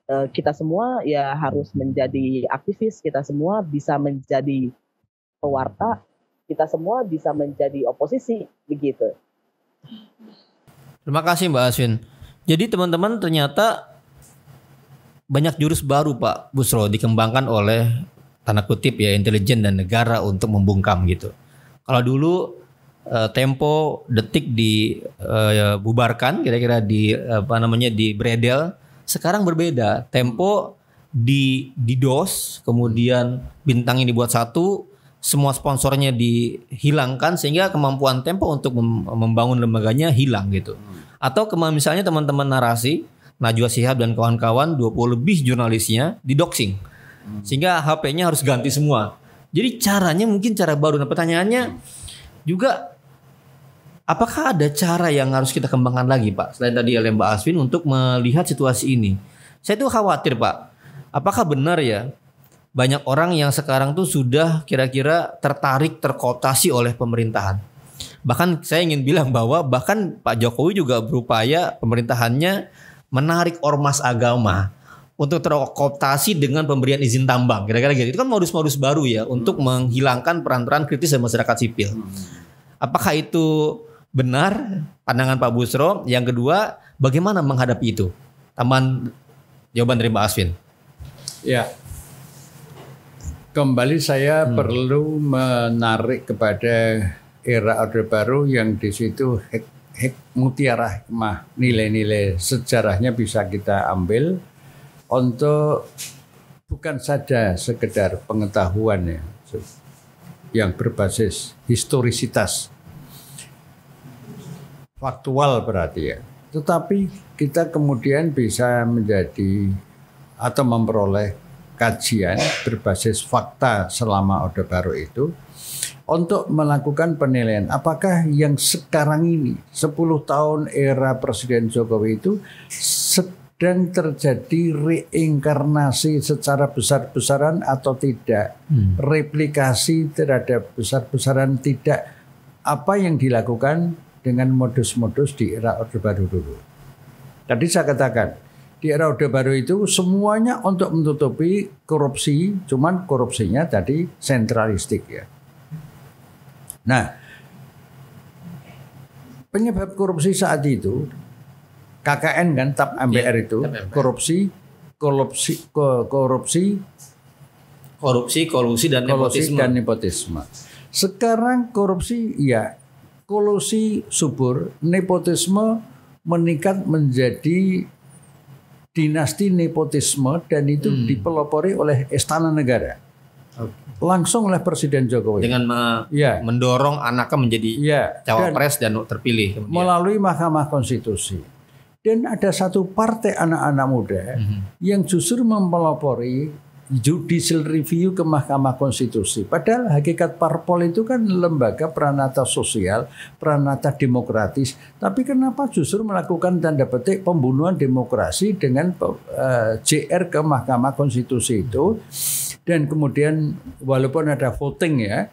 eh, kita semua ya harus menjadi aktivis kita semua bisa menjadi pewarta kita semua bisa menjadi oposisi begitu. Terima kasih Mbak Aswin. Jadi teman-teman ternyata banyak jurus baru Pak Busro dikembangkan oleh tanda kutip ya intelijen dan negara untuk membungkam gitu. Kalau dulu eh, tempo detik dibubarkan eh, kira-kira di apa namanya di bredel sekarang berbeda tempo di di dos kemudian bintang ini buat satu semua sponsornya dihilangkan sehingga kemampuan Tempo untuk membangun lembaganya hilang gitu. Atau kema misalnya teman-teman narasi Najwa Sihab dan kawan-kawan 20 lebih jurnalisnya didoxing Sehingga HP-nya harus ganti semua. Jadi caranya mungkin cara baru. Nah pertanyaannya juga apakah ada cara yang harus kita kembangkan lagi Pak? Selain tadi oleh Mbak Aswin untuk melihat situasi ini. Saya tuh khawatir Pak. Apakah benar ya banyak orang yang sekarang tuh sudah kira-kira tertarik terkooptasi oleh pemerintahan. Bahkan saya ingin bilang bahwa bahkan Pak Jokowi juga berupaya pemerintahannya menarik ormas agama untuk terkooptasi dengan pemberian izin tambang. Kira-kira gitu. Itu kan modus-modus baru ya hmm. untuk menghilangkan peran-peran kritis dari masyarakat sipil. Hmm. Apakah itu benar pandangan Pak Busro? Yang kedua, bagaimana menghadapi itu? Taman jawaban dari mbak Aswin. Ya, Kembali saya hmm. perlu menarik kepada era Orde Baru yang di situ hek, hek mutiara hikmah nilai-nilai sejarahnya bisa kita ambil untuk bukan saja sekedar pengetahuan ya yang berbasis historisitas faktual berarti ya. Tetapi kita kemudian bisa menjadi atau memperoleh kajian berbasis fakta selama Orde Baru itu untuk melakukan penilaian apakah yang sekarang ini 10 tahun era Presiden Jokowi itu sedang terjadi reinkarnasi secara besar-besaran atau tidak hmm. replikasi terhadap besar-besaran tidak apa yang dilakukan dengan modus-modus di era Orde Baru dulu. Tadi saya katakan di era Orde Baru itu semuanya untuk menutupi korupsi, cuman korupsinya tadi sentralistik ya. Nah, penyebab korupsi saat itu KKN kan TAP MPR iya, itu MPR. korupsi korupsi korupsi korupsi kolusi dan kolusi nepotisme. dan nepotisme. Sekarang korupsi ya kolusi subur, nepotisme meningkat menjadi dinasti nepotisme dan itu hmm. dipelopori oleh istana negara. Langsung oleh Presiden Jokowi. Dengan me ya. mendorong anaknya menjadi ya. cawapres dan, dan terpilih kemudian. melalui Mahkamah Konstitusi. Dan ada satu partai anak-anak muda hmm. yang justru mempelopori judicial review ke Mahkamah Konstitusi. Padahal hakikat parpol itu kan lembaga pranata sosial, pranata demokratis. Tapi kenapa justru melakukan tanda petik pembunuhan demokrasi dengan uh, ke Mahkamah Konstitusi itu? Dan kemudian walaupun ada voting ya,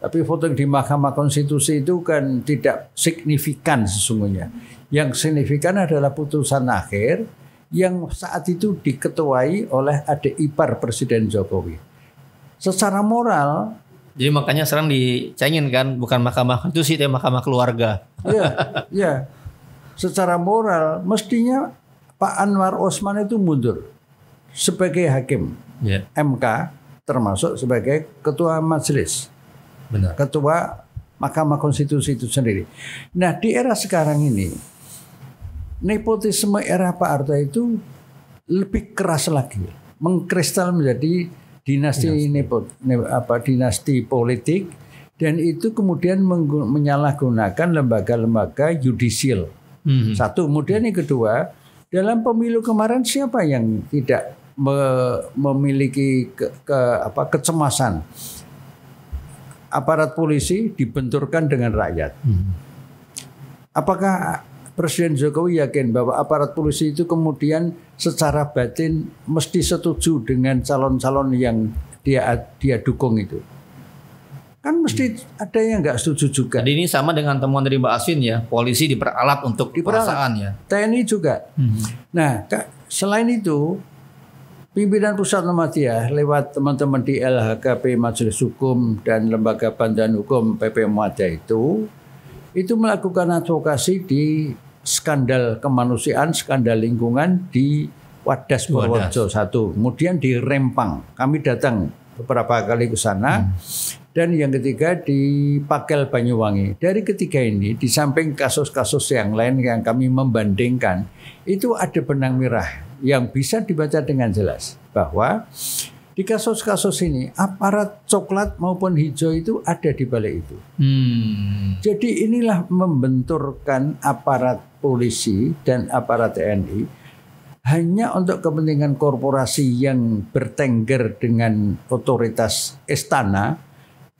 tapi voting di Mahkamah Konstitusi itu kan tidak signifikan sesungguhnya. Yang signifikan adalah putusan akhir yang saat itu diketuai oleh adik ipar Presiden Jokowi. Secara moral jadi makanya sekarang dicengin kan bukan mahkamah konstitusi tapi mahkamah keluarga. Iya, (laughs) iya. Secara moral mestinya Pak Anwar Osman itu mundur sebagai hakim yeah. MK termasuk sebagai ketua majelis. Benar. Ketua Mahkamah Konstitusi itu sendiri. Nah, di era sekarang ini nepotisme era Pak Harto itu lebih keras lagi, mengkristal menjadi dinasti, Nepot, ne, apa dinasti politik dan itu kemudian menyalahgunakan lembaga-lembaga yudisial. hmm. Satu, kemudian yang kedua, dalam pemilu kemarin siapa yang tidak me memiliki ke, ke apa kecemasan? aparat polisi dibenturkan dengan rakyat. Hmm. Apakah Presiden Jokowi yakin bahwa aparat polisi itu kemudian secara batin mesti setuju dengan calon-calon yang dia dia dukung itu. Kan mesti hmm. ada yang nggak setuju juga. Jadi ini sama dengan temuan dari Mbak Asin ya, polisi diperalat untuk diperalat. ya. TNI juga. Hmm. Nah, selain itu pimpinan pusat Muhammadiyah lewat teman-teman di LHKP Majelis Hukum dan Lembaga Bantuan Hukum PP Muhammadiyah itu itu melakukan advokasi di skandal kemanusiaan, skandal lingkungan di Wadas Purworejo satu. Kemudian di Rempang, kami datang beberapa kali ke sana. Hmm. Dan yang ketiga di Pakel Banyuwangi. Dari ketiga ini, di samping kasus-kasus yang lain yang kami membandingkan, itu ada benang merah yang bisa dibaca dengan jelas bahwa di kasus-kasus ini, aparat coklat maupun hijau itu ada di balik itu. Hmm. Jadi inilah membenturkan aparat polisi dan aparat TNI hanya untuk kepentingan korporasi yang bertengger dengan otoritas istana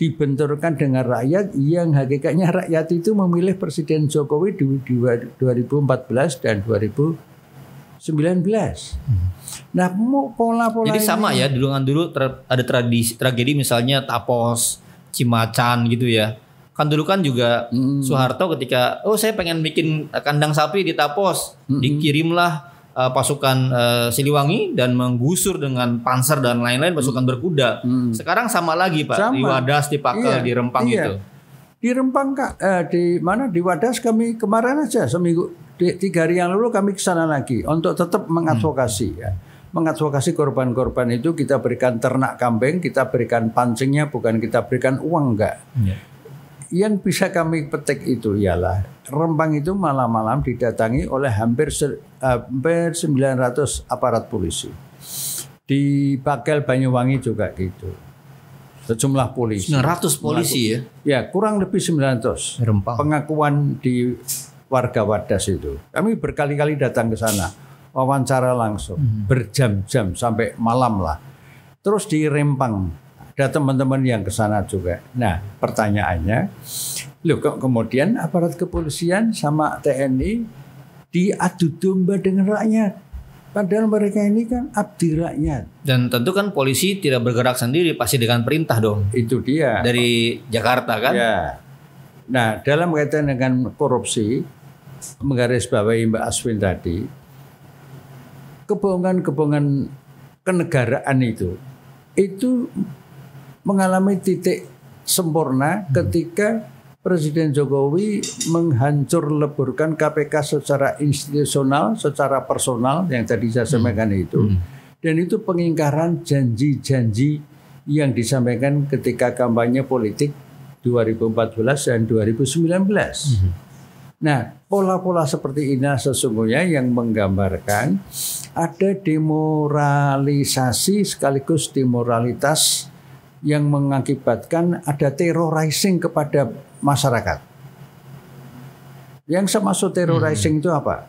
dibenturkan dengan rakyat yang hakikatnya rakyat itu memilih Presiden Jokowi di 2014 dan 2000 19. Nah, pola-pola Jadi sama ini, ya dulu kan dulu ada tradisi tragedi misalnya Tapos, Cimacan gitu ya. Kan dulu kan juga hmm. Soeharto ketika oh saya pengen bikin eh, kandang sapi di Tapos, hmm. dikirimlah uh, pasukan uh, Siliwangi dan menggusur dengan panser dan lain-lain pasukan hmm. berkuda. Hmm. Sekarang sama lagi Pak, sama. di Wadas, dipakai iya. di Rempang iya. itu. Di Rempang Kak, eh, di mana di Wadas kami kemarin aja seminggu tiga hari yang lalu kami ke sana lagi untuk tetap mengadvokasi hmm. ya. Mengadvokasi korban-korban itu kita berikan ternak kambing, kita berikan pancingnya, bukan kita berikan uang enggak. Ya. Yang bisa kami petik itu ialah Rembang itu malam-malam didatangi oleh hampir hampir 900 aparat polisi. Di Bakel Banyuwangi juga gitu sejumlah polisi. 900 polisi ya? Ya, kurang lebih 900. Rempang. Pengakuan di warga Wadas itu. Kami berkali-kali datang ke sana, wawancara langsung, hmm. berjam-jam sampai malam lah. Terus di Rempang ada teman-teman yang ke sana juga. Nah, pertanyaannya, loh kok kemudian aparat kepolisian sama TNI diadu domba dengan rakyat? Padahal mereka ini kan abdi rakyat. Dan tentu kan polisi tidak bergerak sendiri, pasti dengan perintah dong. Itu dia. Dari Jakarta kan? Ya. Nah, dalam kaitan dengan korupsi, menggarisbawahi Mbak Aswin tadi, kebohongan-kebohongan kenegaraan itu itu mengalami titik sempurna hmm. ketika Presiden Jokowi menghancur leburkan KPK secara institusional, secara personal yang tadi saya hmm. sampaikan itu. Hmm. Dan itu pengingkaran janji-janji yang disampaikan ketika kampanye politik 2014 dan 2019. Hmm. Nah, pola-pola seperti ini sesungguhnya yang menggambarkan ada demoralisasi sekaligus demoralitas yang mengakibatkan ada terrorizing kepada masyarakat. Yang saya maksud terrorizing hmm. itu apa?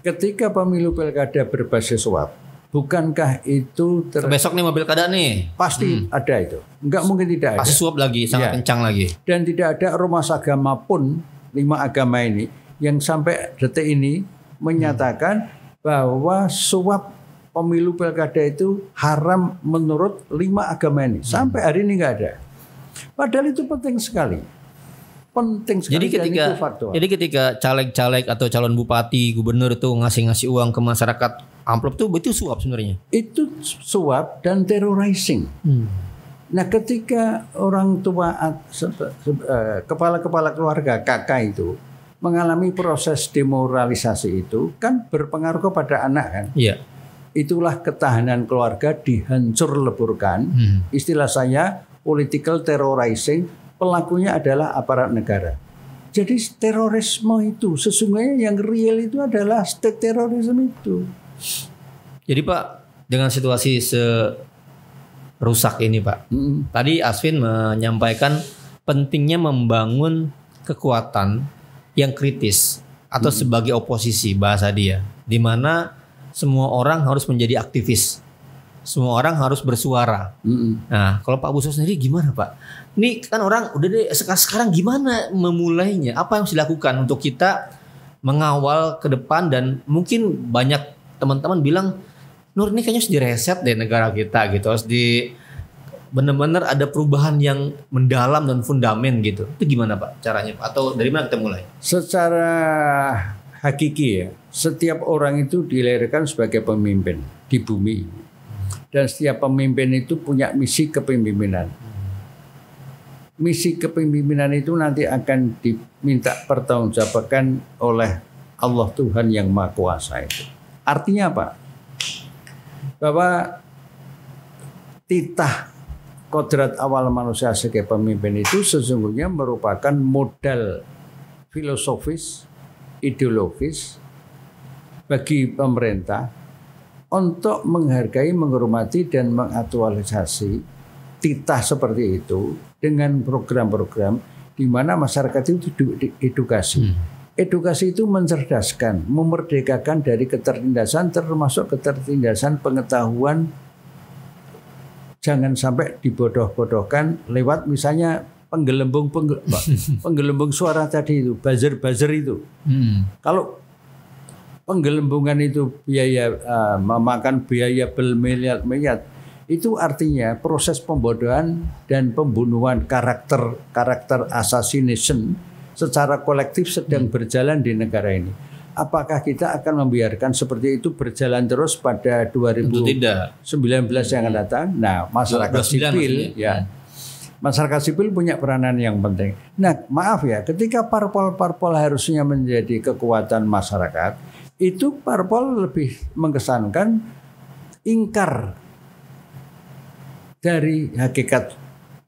Ketika pemilu pilkada berbasis suap, bukankah itu ter... besok nih mobil kada nih pasti hmm. ada itu nggak mungkin tidak ada pasti suap lagi sangat ya. kencang lagi dan tidak ada rumah agama pun lima agama ini yang sampai detik ini menyatakan bahwa suap pemilu pilkada itu haram menurut lima agama ini. Sampai hari ini nggak ada. Padahal itu penting sekali. Penting sekali. Jadi ketika itu jadi ketika caleg-caleg atau calon bupati, gubernur itu ngasih-ngasih uang ke masyarakat amplop itu itu suap sebenarnya. Itu suap dan terrorizing. Hmm Nah, ketika orang tua eh, kepala-kepala keluarga kakak itu mengalami proses demoralisasi itu kan berpengaruh kepada anak kan. Iya. Itulah ketahanan keluarga dihancur leburkan. Hmm. Istilah saya political terrorizing pelakunya adalah aparat negara. Jadi terorisme itu sesungguhnya yang real itu adalah state terorisme itu. Jadi Pak, dengan situasi se rusak ini Pak. Mm. Tadi Asvin menyampaikan pentingnya membangun kekuatan yang kritis atau mm. sebagai oposisi bahasa dia, di mana semua orang harus menjadi aktivis, semua orang harus bersuara. Mm. Nah, kalau Pak Buso sendiri gimana Pak? Ini kan orang udah deh sekarang gimana memulainya? Apa yang harus dilakukan untuk kita mengawal ke depan dan mungkin banyak teman-teman bilang Nur ini kayaknya harus direset deh negara kita gitu harus di benar-benar ada perubahan yang mendalam dan fundamen gitu. Itu gimana Pak caranya Pak? Atau dari mana kita mulai? Secara hakiki ya, setiap orang itu dilahirkan sebagai pemimpin di bumi. Dan setiap pemimpin itu punya misi kepemimpinan. Misi kepemimpinan itu nanti akan diminta pertanggungjawabkan oleh Allah Tuhan yang Maha Kuasa itu. Artinya apa? bahwa titah kodrat awal manusia sebagai pemimpin itu sesungguhnya merupakan modal filosofis, ideologis bagi pemerintah untuk menghargai, menghormati, dan mengaktualisasi titah seperti itu dengan program-program di mana masyarakat itu diedukasi. Hmm edukasi itu mencerdaskan, memerdekakan dari ketertindasan termasuk ketertindasan pengetahuan jangan sampai dibodoh-bodohkan lewat misalnya penggelembung (laughs) penggelembung suara tadi itu buzzer buzzer itu hmm. kalau penggelembungan itu biaya uh, memakan biaya bermiliar miliar itu artinya proses pembodohan dan pembunuhan karakter karakter assassination secara kolektif sedang hmm. berjalan di negara ini. Apakah kita akan membiarkan seperti itu berjalan terus pada 2019 yang akan hmm. datang? Nah, masyarakat sipil ya. Hmm. masyarakat sipil punya peranan yang penting. Nah, maaf ya, ketika parpol-parpol harusnya menjadi kekuatan masyarakat, itu parpol lebih mengesankan ingkar dari hakikat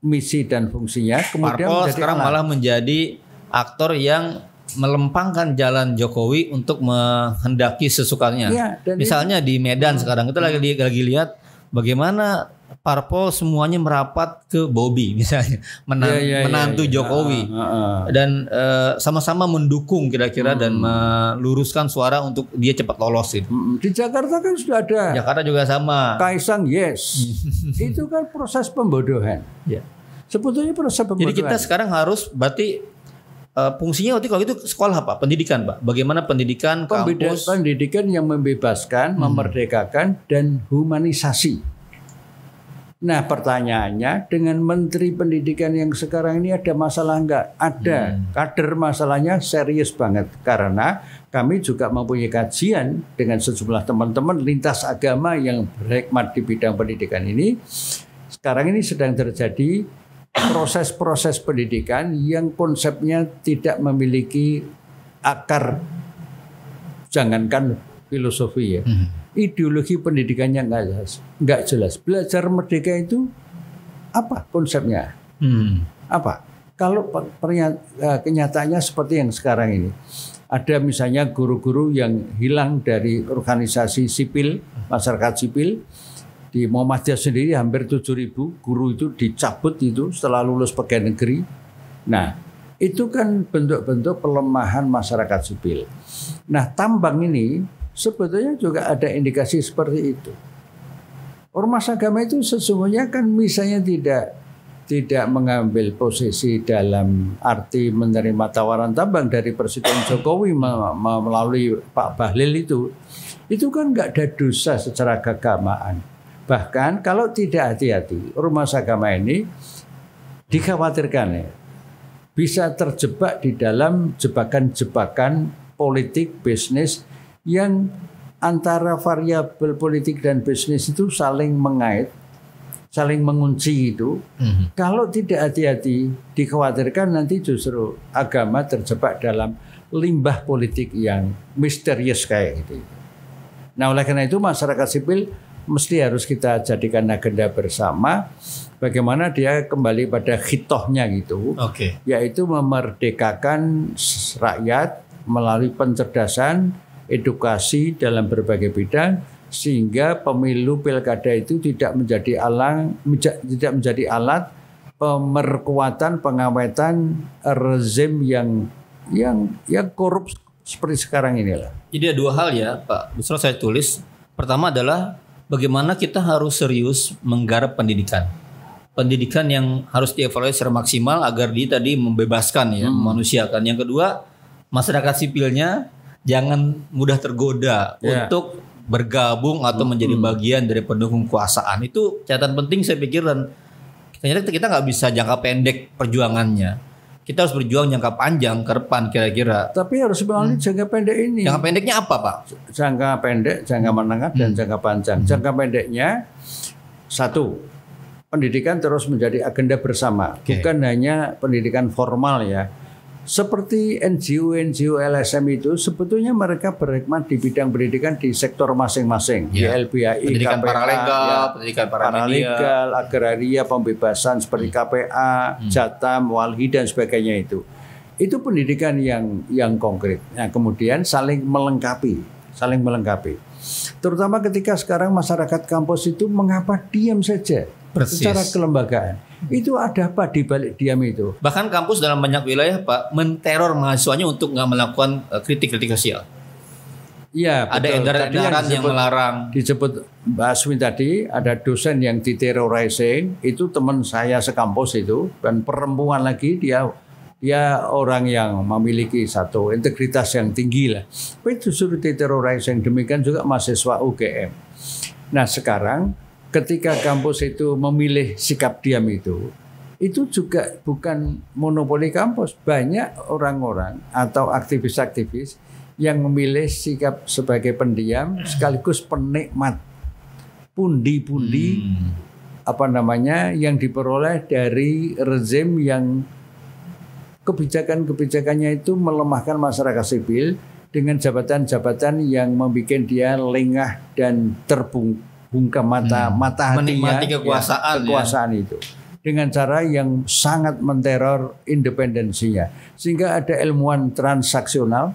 misi dan fungsinya. Kemudian parpol sekarang malah menjadi aktor yang melempangkan jalan Jokowi untuk menghendaki sesukanya. Ya, Misalnya di Medan sekarang kita lagi hmm. lagi lihat bagaimana parpol semuanya merapat ke Bobby misalnya menan yeah, yeah, iya, menantu yeah, Jokowi uh, uh, uh. dan eh, sama-sama mendukung kira-kira hmm. dan meluruskan suara untuk dia cepat lolos itu. Hmm, hmm. Di Jakarta kan sudah ada. Jakarta juga sama. Kaisang yes. (laughs) itu kan proses pembodohan. Yeah. Sebetulnya proses pembodohan. Jadi kita sekarang harus berarti Eh, fungsinya waktu kalau itu sekolah apa? pendidikan pak. Bagaimana pendidikan kampus? Pendidikan yang membebaskan, hmm. memerdekakan dan humanisasi. Nah pertanyaannya dengan Menteri Pendidikan yang sekarang ini ada masalah enggak? Ada. Hmm. Kader masalahnya serius banget. Karena kami juga mempunyai kajian dengan sejumlah teman-teman lintas agama yang berhikmat di bidang pendidikan ini. Sekarang ini sedang terjadi proses-proses pendidikan yang konsepnya tidak memiliki akar jangankan filosofi ya hmm. ideologi pendidikannya nggak jelas nggak jelas belajar merdeka itu apa konsepnya hmm. apa kalau eh, kenyataannya seperti yang sekarang ini ada misalnya guru-guru yang hilang dari organisasi sipil masyarakat sipil di Muhammadiyah sendiri hampir 7.000 guru itu dicabut itu setelah lulus pegawai negeri. Nah, itu kan bentuk-bentuk pelemahan masyarakat sipil. Nah, tambang ini sebetulnya juga ada indikasi seperti itu. Ormas agama itu sesungguhnya kan misalnya tidak tidak mengambil posisi dalam arti menerima tawaran tambang dari Presiden Jokowi melalui Pak Bahlil itu, itu kan nggak ada dosa secara keagamaan. Bahkan kalau tidak hati-hati, rumah agama ini dikhawatirkan ya, bisa terjebak di dalam jebakan-jebakan politik bisnis yang antara variabel politik dan bisnis itu saling mengait, saling mengunci itu. Mm-hmm. Kalau tidak hati-hati, dikhawatirkan nanti justru agama terjebak dalam limbah politik yang misterius kayak gitu. Nah, oleh karena itu masyarakat sipil mesti harus kita jadikan agenda bersama bagaimana dia kembali pada hitohnya gitu. Okay. Yaitu memerdekakan rakyat melalui pencerdasan, edukasi dalam berbagai bidang sehingga pemilu pilkada itu tidak menjadi alang tidak menjadi alat pemerkuatan pengawetan rezim yang yang yang korup seperti sekarang inilah. Jadi ada dua hal ya Pak Busro saya tulis. Pertama adalah bagaimana kita harus serius menggarap pendidikan. Pendidikan yang harus dievaluasi secara maksimal agar dia tadi membebaskan ya hmm. manusia kan. Yang kedua, masyarakat sipilnya jangan mudah tergoda yeah. untuk bergabung atau hmm. menjadi bagian dari pendukung kekuasaan. Itu catatan penting saya pikir dan ternyata kita nggak bisa jangka pendek perjuangannya kita harus berjuang jangka panjang ke depan kira-kira. Tapi harus melalui hmm. jangka pendek ini. Jangka pendeknya apa, Pak? Jangka pendek, jangka menengah hmm. dan jangka panjang. Hmm. Jangka pendeknya satu, pendidikan terus menjadi agenda bersama, okay. bukan hanya pendidikan formal ya seperti NGO-NGO LSM itu sebetulnya mereka berhikmat di bidang pendidikan di sektor masing-masing ya. di LBHI, pendidikan KPA, paralegal, ya, pendidikan paralegal, agraria, pembebasan seperti hmm. KPA, hmm. Jatam, Walhi dan sebagainya itu. Itu pendidikan yang yang konkret. Nah, kemudian saling melengkapi, saling melengkapi. Terutama ketika sekarang masyarakat kampus itu mengapa diam saja Persis. secara kelembagaan itu ada apa di balik diam itu? Bahkan kampus dalam banyak wilayah Pak menteror mahasiswanya untuk nggak melakukan e, kritik-kritik sosial. Iya, ada edaran-edaran yang, melarang. Disebut Mbak Aswin tadi, ada dosen yang diterrorizing, itu teman saya sekampus itu, dan perempuan lagi dia dia orang yang memiliki satu integritas yang tinggi lah. Tapi justru diterrorizing demikian juga mahasiswa UGM. Nah sekarang ketika kampus itu memilih sikap diam itu, itu juga bukan monopoli kampus. Banyak orang-orang atau aktivis-aktivis yang memilih sikap sebagai pendiam hmm. sekaligus penikmat pundi-pundi hmm. apa namanya yang diperoleh dari rezim yang kebijakan-kebijakannya itu melemahkan masyarakat sipil dengan jabatan-jabatan yang membuat dia lengah dan terbung bungkam mata hmm. mata hatinya menikmati ya, kekuasaan ya, kekuasaan ya. itu dengan cara yang sangat menteror independensinya sehingga ada ilmuwan transaksional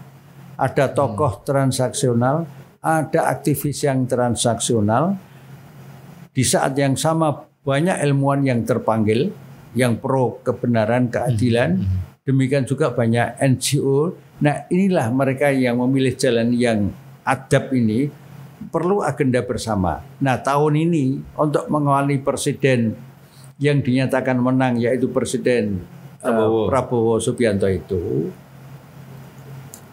ada hmm. tokoh hmm. transaksional ada aktivis yang transaksional di saat yang sama banyak ilmuwan yang terpanggil yang pro kebenaran keadilan hmm. Hmm. demikian juga banyak NGO nah inilah mereka yang memilih jalan yang adab ini perlu agenda bersama. Nah, tahun ini untuk mengawali presiden yang dinyatakan menang yaitu presiden eh, Prabowo, uh, Prabowo Subianto itu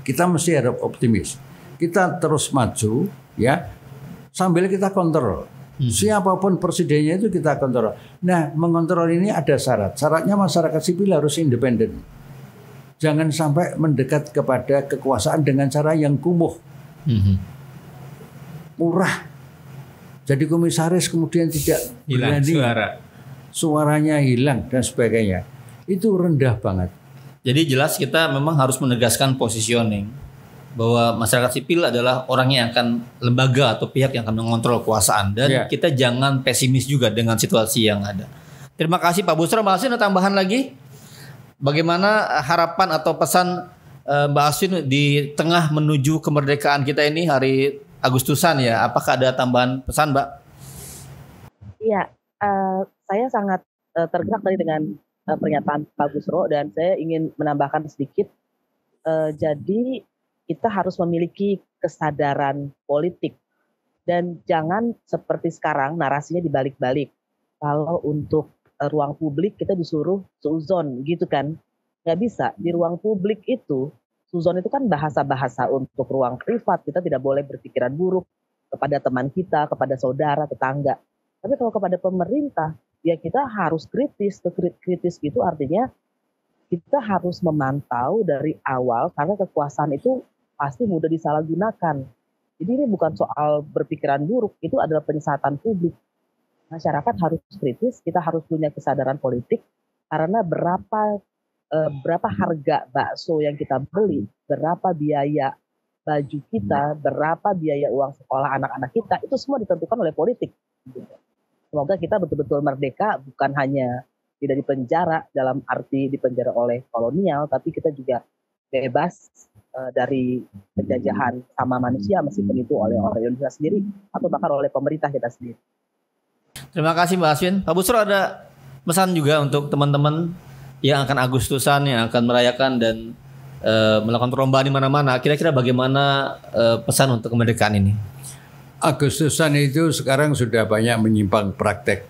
kita mesti harap optimis. Kita terus maju ya sambil kita kontrol. Hmm. Siapapun presidennya itu kita kontrol. Nah, mengontrol ini ada syarat. Syaratnya masyarakat sipil harus independen. Jangan sampai mendekat kepada kekuasaan dengan cara yang kumuh. Hmm murah. Jadi komisaris kemudian tidak hilang berani, suara. Suaranya hilang dan sebagainya. Itu rendah banget. Jadi jelas kita memang harus menegaskan positioning bahwa masyarakat sipil adalah orang yang akan lembaga atau pihak yang akan mengontrol kekuasaan dan yeah. kita jangan pesimis juga dengan situasi yang ada. Terima kasih Pak Busro. Masih ada tambahan lagi? Bagaimana harapan atau pesan eh, Mbak Aswin di tengah menuju kemerdekaan kita ini hari Agustusan ya. Apakah ada tambahan pesan, Mbak? Iya, uh, saya sangat uh, tergerak tadi dengan uh, pernyataan Pak Gusro dan saya ingin menambahkan sedikit. Uh, jadi kita harus memiliki kesadaran politik dan jangan seperti sekarang narasinya dibalik-balik. Kalau untuk uh, ruang publik kita disuruh suzon gitu kan, Gak bisa di ruang publik itu Suzon itu kan bahasa-bahasa untuk ruang privat. Kita tidak boleh berpikiran buruk kepada teman kita, kepada saudara, tetangga. Tapi kalau kepada pemerintah, ya kita harus kritis. Kritis itu artinya kita harus memantau dari awal karena kekuasaan itu pasti mudah disalahgunakan. Jadi ini bukan soal berpikiran buruk, itu adalah penyesatan publik. Masyarakat harus kritis, kita harus punya kesadaran politik karena berapa uh, berapa hmm. harga bakso yang kita beli, hmm. berapa biaya baju kita, hmm. berapa biaya uang sekolah anak-anak kita, itu semua ditentukan oleh politik. Semoga kita betul-betul merdeka, bukan hanya tidak dipenjara dalam arti dipenjara oleh kolonial, tapi kita juga bebas eh, dari penjajahan sama manusia meskipun itu oleh orang Indonesia sendiri atau bahkan oleh pemerintah kita sendiri. Terima kasih Mbak Aswin. Pak Busro ada pesan juga untuk teman-teman yang akan Agustusan yang akan merayakan dan uh, melakukan perlombaan di mana-mana. Kira-kira bagaimana uh, pesan untuk kemerdekaan ini? Agustusan itu sekarang sudah banyak menyimpang praktek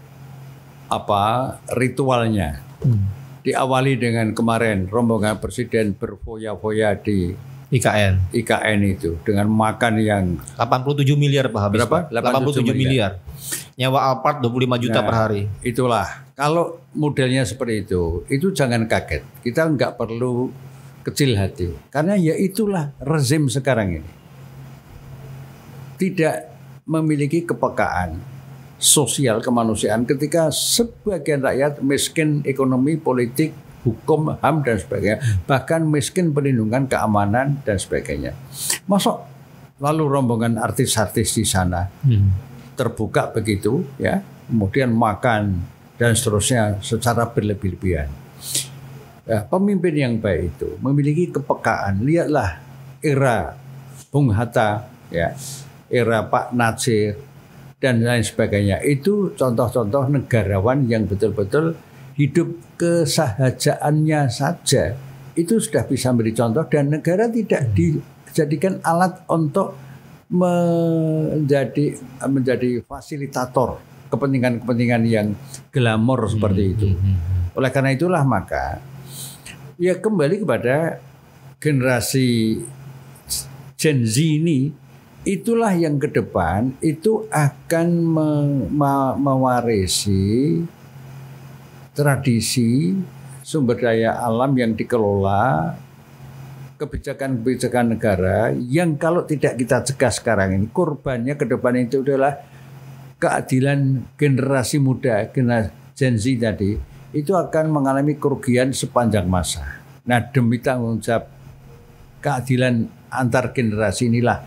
apa ritualnya. Hmm. Diawali dengan kemarin rombongan presiden berfoya-foya di IKN. IKN itu dengan makan yang 87 miliar Pak habis. Berapa? 87, 87 miliar. miliar nyawa Alphard 25 juta nah, per hari. Itulah. Kalau modelnya seperti itu, itu jangan kaget. Kita nggak perlu kecil hati. Karena ya itulah rezim sekarang ini. Tidak memiliki kepekaan sosial kemanusiaan ketika sebagian rakyat miskin ekonomi, politik, hukum, HAM dan sebagainya. Bahkan miskin perlindungan keamanan dan sebagainya. Masuk lalu rombongan artis-artis di sana. Hmm terbuka begitu ya kemudian makan dan seterusnya secara berlebih-lebihan ya, pemimpin yang baik itu memiliki kepekaan lihatlah era Bung Hatta ya era Pak Nasir dan lain sebagainya itu contoh-contoh negarawan yang betul-betul hidup kesahajaannya saja itu sudah bisa menjadi contoh dan negara tidak dijadikan alat untuk menjadi menjadi fasilitator kepentingan-kepentingan yang glamor seperti hmm, itu. Hmm, hmm, Oleh karena itulah maka ya kembali kepada generasi Gen Z ini itulah yang ke depan itu akan me me mewarisi tradisi sumber daya alam yang dikelola kebijakan-kebijakan negara yang kalau tidak kita cegah sekarang ini korbannya ke depan itu adalah keadilan generasi muda generasi Gen Z tadi itu akan mengalami kerugian sepanjang masa. Nah demi tanggung jawab keadilan antar generasi inilah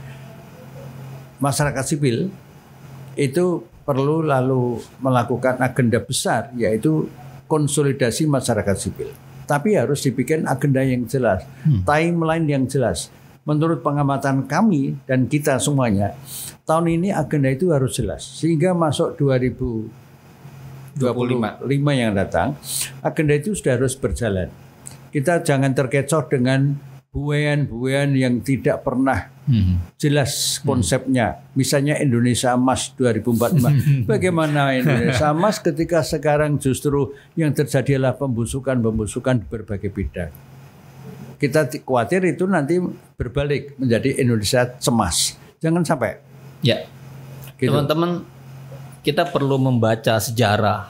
masyarakat sipil itu perlu lalu melakukan agenda besar yaitu konsolidasi masyarakat sipil. Tapi harus dibikin agenda yang jelas, hmm. timeline yang jelas. Menurut pengamatan kami dan kita semuanya, tahun ini agenda itu harus jelas. Sehingga masuk 2025 25 yang datang, agenda itu sudah harus berjalan. Kita jangan terkecoh dengan buayan-buayan yang tidak pernah hmm. jelas hmm. konsepnya. Misalnya Indonesia Emas 2045, hmm. Bagaimana Indonesia (laughs) Emas ketika sekarang justru yang terjadi adalah pembusukan-pembusukan di berbagai bidang. Kita khawatir itu nanti berbalik menjadi Indonesia cemas. Jangan sampai. Ya. teman gitu. Teman-teman, kita perlu membaca sejarah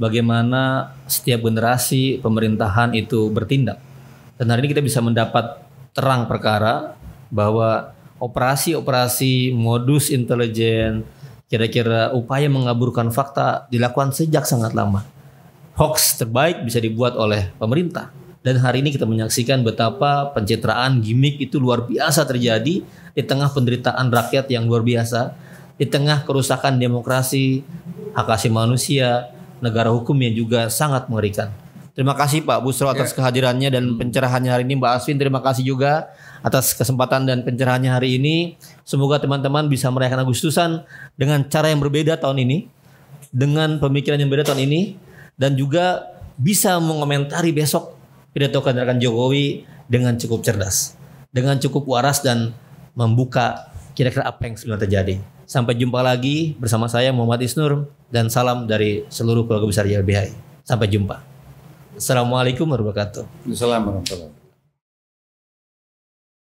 bagaimana setiap generasi pemerintahan itu bertindak dan hari ini kita bisa mendapat terang perkara bahwa operasi-operasi modus intelijen, kira-kira upaya mengaburkan fakta dilakukan sejak sangat lama. Hoax terbaik bisa dibuat oleh pemerintah. Dan hari ini kita menyaksikan betapa pencitraan gimmick itu luar biasa terjadi di tengah penderitaan rakyat yang luar biasa, di tengah kerusakan demokrasi, hak asasi manusia, negara hukum yang juga sangat mengerikan. Terima kasih Pak Busro atas yeah. kehadirannya dan hmm. pencerahannya hari ini. Mbak Aswin terima kasih juga atas kesempatan dan pencerahannya hari ini. Semoga teman-teman bisa merayakan Agustusan dengan cara yang berbeda tahun ini. Dengan pemikiran yang berbeda tahun ini. Dan juga bisa mengomentari besok pidato kandarkan Jokowi dengan cukup cerdas. Dengan cukup waras dan membuka kira-kira apa yang sebenarnya terjadi. Sampai jumpa lagi bersama saya Muhammad Isnur dan salam dari seluruh keluarga besar YLBHI. Sampai jumpa. Assalamualaikum warahmatullahi wabarakatuh. Assalamualaikum warahmatullahi wabarakatuh.